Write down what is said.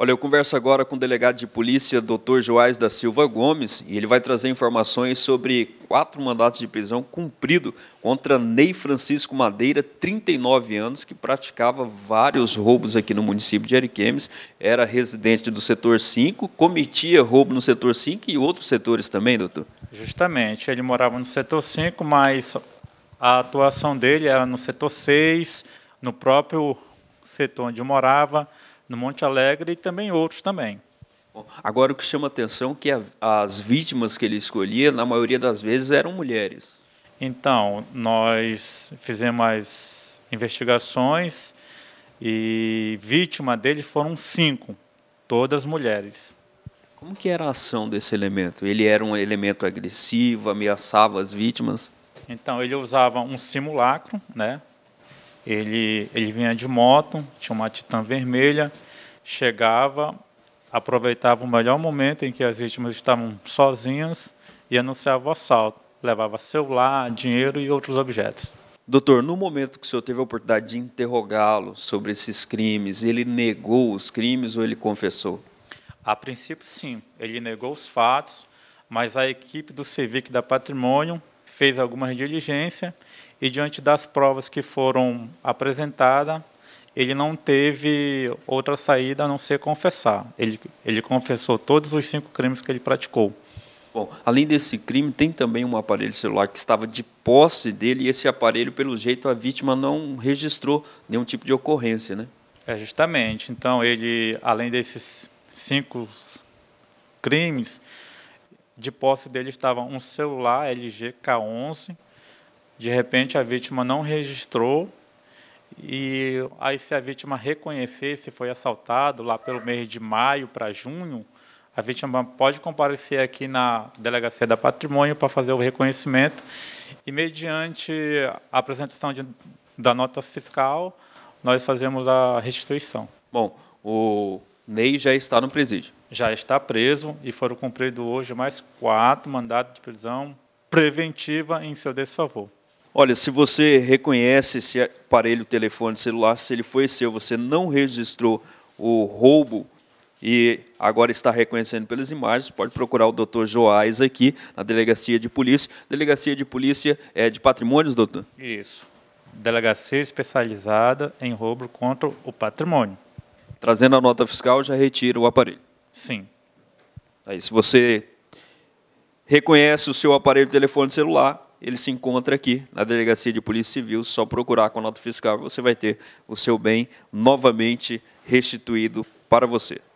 Olha, eu converso agora com o delegado de polícia, Dr. Joás da Silva Gomes, e ele vai trazer informações sobre quatro mandatos de prisão cumprido contra Ney Francisco Madeira, 39 anos, que praticava vários roubos aqui no município de Ariquemes, era residente do setor 5, cometia roubo no setor 5 e outros setores também, doutor? Justamente, ele morava no setor 5, mas a atuação dele era no setor 6, no próprio setor onde morava, no Monte Alegre e também outros também. Agora, o que chama atenção é que as vítimas que ele escolhia, na maioria das vezes, eram mulheres. Então, nós fizemos as investigações e vítima dele foram cinco, todas mulheres. Como que era a ação desse elemento? Ele era um elemento agressivo, ameaçava as vítimas? Então, ele usava um simulacro, né? Ele, ele vinha de moto, tinha uma Titan vermelha, chegava, aproveitava o melhor momento em que as vítimas estavam sozinhas e anunciava o assalto. Levava celular, dinheiro e outros objetos. Doutor, no momento que o senhor teve a oportunidade de interrogá-lo sobre esses crimes, ele negou os crimes ou ele confessou? A princípio, sim. Ele negou os fatos, mas a equipe do CIVIC da Patrimônio fez algumas diligências e, diante das provas que foram apresentadas, ele não teve outra saída a não ser confessar. Ele, ele confessou todos os cinco crimes que ele praticou. Bom, além desse crime, tem também um aparelho celular que estava de posse dele e esse aparelho, pelo jeito, a vítima não registrou nenhum tipo de ocorrência, né? É, justamente. Então, ele, além desses cinco crimes, de posse dele estava um celular LG K11. De repente, a vítima não registrou. E aí, se a vítima reconhecesse, foi assaltado lá pelo mês de maio para junho, a vítima pode comparecer aqui na Delegacia da Patrimônio para fazer o reconhecimento. E, mediante a apresentação de, da nota fiscal, nós fazemos a restituição. Bom, o, Ney já está no presídio. Já está preso e foram cumpridos hoje mais quatro mandados de prisão preventiva em seu desfavor. Olha, se você reconhece esse aparelho telefone celular, se ele foi seu, você não registrou o roubo e agora está reconhecendo pelas imagens, pode procurar o doutor Joás aqui na Delegacia de Polícia. Delegacia de Polícia é de Patrimônios, doutor? Isso. Delegacia especializada em roubo contra o patrimônio trazendo a nota fiscal, já retira o aparelho. Sim. Aí, se você reconhece o seu aparelho de telefone celular, ele se encontra aqui na Delegacia de Polícia Civil. Só procurar com a nota fiscal, você vai ter o seu bem novamente restituído para você.